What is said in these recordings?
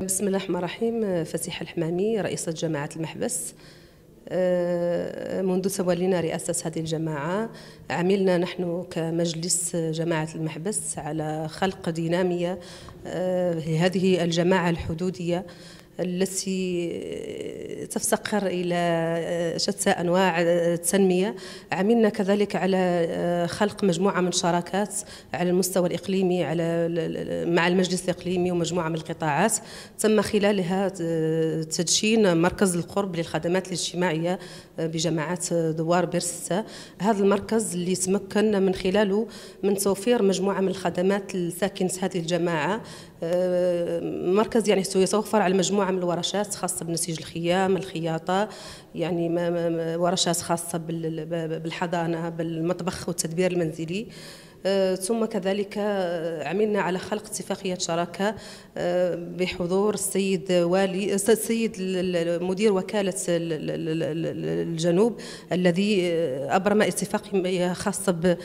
بسم الله الرحمن الرحيم فسيح الحمامي رئيسة جماعة المحبس آه، منذ تولينا رئاسة هذه الجماعة عملنا نحن كمجلس جماعة المحبس على خلق دينامية لهذه آه، الجماعة الحدودية التي تفتقر إلى شتى أنواع التنمية عملنا كذلك على خلق مجموعة من شراكات على المستوى الإقليمي على مع المجلس الإقليمي ومجموعة من القطاعات تم خلالها تدشين مركز القرب للخدمات الاجتماعية بجماعات دوار بيرستا هذا المركز اللي تمكن من خلاله من توفير مجموعة من الخدمات لساكنة هذه الجماعة آه، مركز يعني يتوفر على مجموعة عمل ورشات خاصه بنسيج الخيام الخياطه يعني ورشات خاصه بالحضانه بالمطبخ والتدبير المنزلي آه، ثم كذلك آه، عملنا على خلق اتفاقية شراكة آه، بحضور السيد والي السيد مدير وكالة الجنوب الذي أبرم اتفاقية خاصة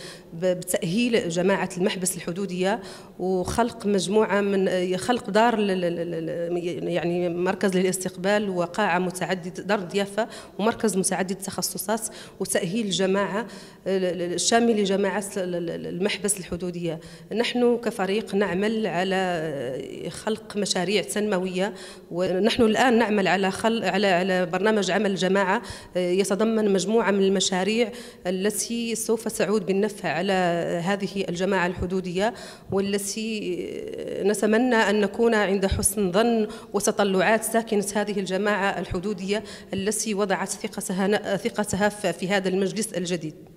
بتأهيل جماعة المحبس الحدودية وخلق مجموعة من خلق دار يعني مركز للاستقبال وقاعة متعددة دار ضيافة ومركز متعدد التخصصات وتأهيل جماعة شامل لجماعة المحبس الحدودية نحن كفريق نعمل على خلق مشاريع تنموية ونحن الآن نعمل على, خل... على... على برنامج عمل جماعة يتضمن مجموعة من المشاريع التي سوف تعود بالنفع على هذه الجماعة الحدودية والتي نتمنى أن نكون عند حسن ظن وتطلعات ساكنة هذه الجماعة الحدودية التي وضعت ثقتها, ثقتها في هذا المجلس الجديد